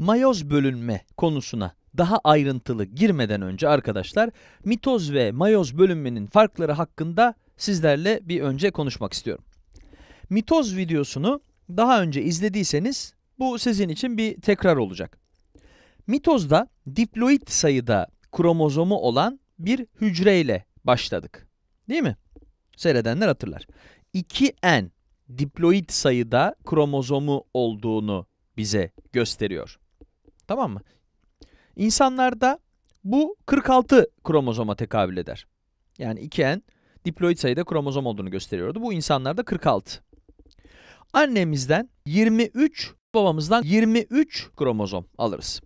mayoz bölünme konusuna daha ayrıntılı girmeden önce arkadaşlar mitoz ve mayoz bölünmenin farkları hakkında sizlerle bir önce konuşmak istiyorum. Mitoz videosunu daha önce izlediyseniz bu sizin için bir tekrar olacak. Mitozda diploid sayıda kromozomu olan bir hücreyle başladık. Değil mi? Seyredenler hatırlar. 2N diploid sayıda kromozomu olduğunu bize gösteriyor. Tamam mı? İnsanlarda bu 46 kromozoma tekabül eder. Yani 2N diploid sayıda kromozom olduğunu gösteriyordu. Bu insanlarda 46. Annemizden 23, babamızdan 23 kromozom alırız.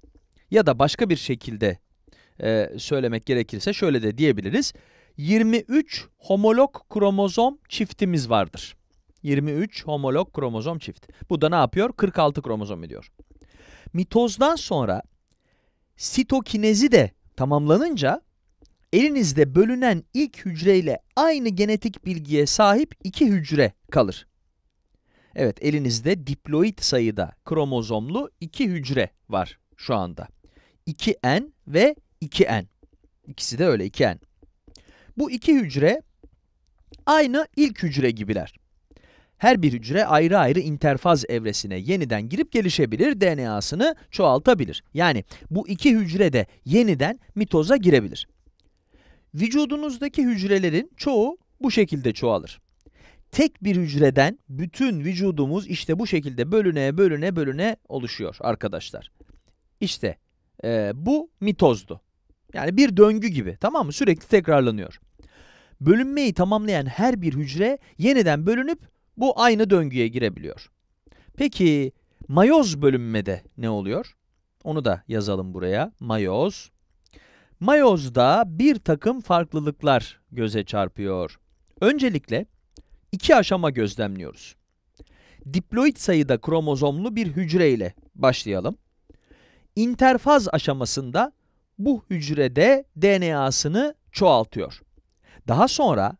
Ya da başka bir şekilde e, söylemek gerekirse şöyle de diyebiliriz. 23 homolog kromozom çiftimiz vardır. 23 homolog kromozom çift. Bu da ne yapıyor? 46 kromozom ediyor mitozdan sonra sitokinezi de tamamlanınca elinizde bölünen ilk hücreyle aynı genetik bilgiye sahip iki hücre kalır. Evet elinizde diploid sayıda kromozomlu iki hücre var şu anda. 2N ve 2N. İkisi de öyle 2N. Bu iki hücre aynı ilk hücre gibiler. Her bir hücre ayrı ayrı interfaz evresine yeniden girip gelişebilir, DNA'sını çoğaltabilir. Yani bu iki hücre de yeniden mitoza girebilir. Vücudunuzdaki hücrelerin çoğu bu şekilde çoğalır. Tek bir hücreden bütün vücudumuz işte bu şekilde bölüne bölüne bölüne oluşuyor arkadaşlar. İşte e, bu mitozdu. Yani bir döngü gibi tamam mı? Sürekli tekrarlanıyor. Bölünmeyi tamamlayan her bir hücre yeniden bölünüp bu aynı döngüye girebiliyor. Peki mayoz bölünmede ne oluyor? Onu da yazalım buraya. Mayoz. Mayozda bir takım farklılıklar göze çarpıyor. Öncelikle iki aşama gözlemliyoruz. Diploid sayıda kromozomlu bir hücre ile başlayalım. İnterfaz aşamasında bu hücrede DNA'sını çoğaltıyor. Daha sonra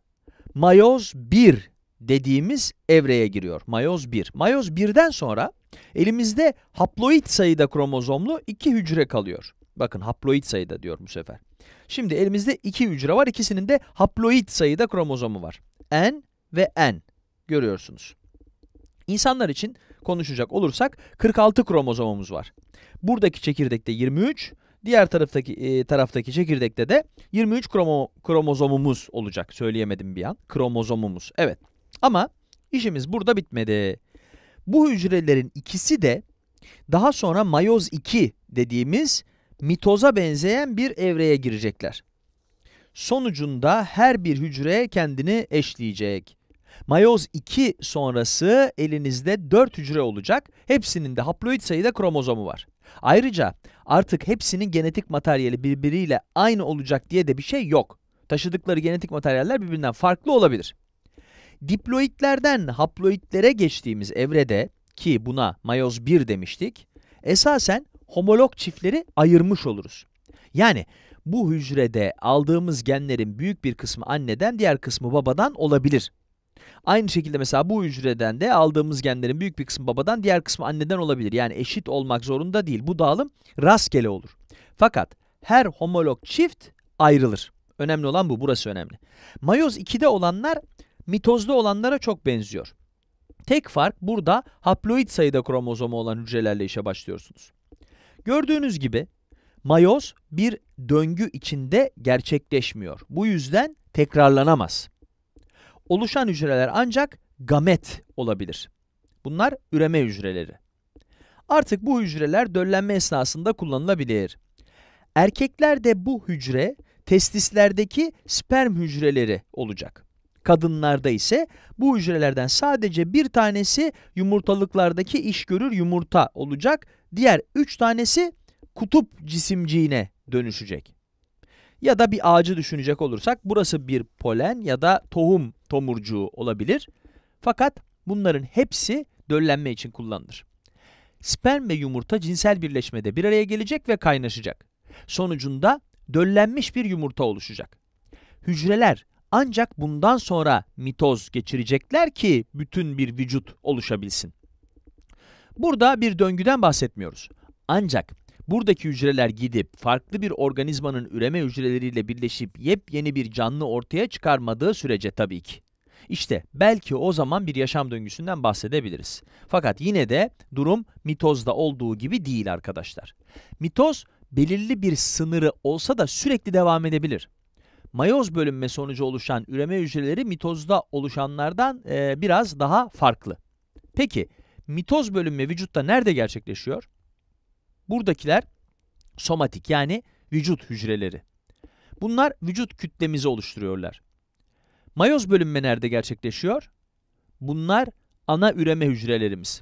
mayoz 1 dediğimiz evreye giriyor. Mayoz 1. Mayoz 1'den sonra elimizde haploid sayıda kromozomlu iki hücre kalıyor. Bakın haploid sayıda diyor bu sefer. Şimdi elimizde iki hücre var. İkisinin de haploid sayıda kromozomu var. N ve N görüyorsunuz. İnsanlar için konuşacak olursak 46 kromozomumuz var. Buradaki çekirdekte 23, diğer taraftaki e, taraftaki çekirdekte de 23 kromo, kromozomumuz olacak. Söyleyemedim bir an. Kromozomumuz. Evet. Ama işimiz burada bitmedi. Bu hücrelerin ikisi de daha sonra mayoz 2 dediğimiz mitoza benzeyen bir evreye girecekler. Sonucunda her bir hücre kendini eşleyecek. Mayoz 2 sonrası elinizde 4 hücre olacak. Hepsinin de haploid sayıda kromozomu var. Ayrıca artık hepsinin genetik materyali birbiriyle aynı olacak diye de bir şey yok. Taşıdıkları genetik materyaller birbirinden farklı olabilir. Diploidlerden haploidlere geçtiğimiz evrede ki buna mayoz 1 demiştik, esasen homolog çiftleri ayırmış oluruz. Yani bu hücrede aldığımız genlerin büyük bir kısmı anneden, diğer kısmı babadan olabilir. Aynı şekilde mesela bu hücreden de aldığımız genlerin büyük bir kısmı babadan, diğer kısmı anneden olabilir. Yani eşit olmak zorunda değil. Bu dağılım rastgele olur. Fakat her homolog çift ayrılır. Önemli olan bu. Burası önemli. Mayoz 2'de olanlar mitozda olanlara çok benziyor. Tek fark burada haploid sayıda kromozomu olan hücrelerle işe başlıyorsunuz. Gördüğünüz gibi mayoz bir döngü içinde gerçekleşmiyor. Bu yüzden tekrarlanamaz. Oluşan hücreler ancak gamet olabilir. Bunlar üreme hücreleri. Artık bu hücreler döllenme esnasında kullanılabilir. Erkeklerde bu hücre testislerdeki sperm hücreleri olacak. Kadınlarda ise bu hücrelerden sadece bir tanesi yumurtalıklardaki iş görür yumurta olacak. Diğer üç tanesi kutup cisimciğine dönüşecek. Ya da bir ağacı düşünecek olursak burası bir polen ya da tohum tomurcuğu olabilir. Fakat bunların hepsi döllenme için kullanılır. Sperm ve yumurta cinsel birleşmede bir araya gelecek ve kaynaşacak. Sonucunda döllenmiş bir yumurta oluşacak. Hücreler ancak bundan sonra mitoz geçirecekler ki bütün bir vücut oluşabilsin. Burada bir döngüden bahsetmiyoruz. Ancak buradaki hücreler gidip farklı bir organizmanın üreme hücreleriyle birleşip yepyeni bir canlı ortaya çıkarmadığı sürece tabii ki. İşte belki o zaman bir yaşam döngüsünden bahsedebiliriz. Fakat yine de durum mitozda olduğu gibi değil arkadaşlar. Mitoz belirli bir sınırı olsa da sürekli devam edebilir mayoz bölünme sonucu oluşan üreme hücreleri mitozda oluşanlardan e, biraz daha farklı. Peki mitoz bölünme vücutta nerede gerçekleşiyor? Buradakiler somatik yani vücut hücreleri. Bunlar vücut kütlemizi oluşturuyorlar. Mayoz bölünme nerede gerçekleşiyor? Bunlar ana üreme hücrelerimiz.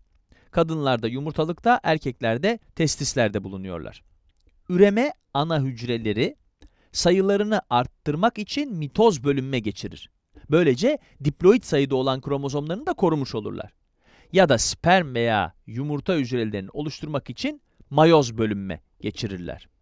Kadınlarda yumurtalıkta, erkeklerde testislerde bulunuyorlar. Üreme ana hücreleri sayılarını arttırmak için mitoz bölünme geçirir. Böylece diploid sayıda olan kromozomlarını da korumuş olurlar. Ya da sperm veya yumurta hücrelerini oluşturmak için mayoz bölünme geçirirler.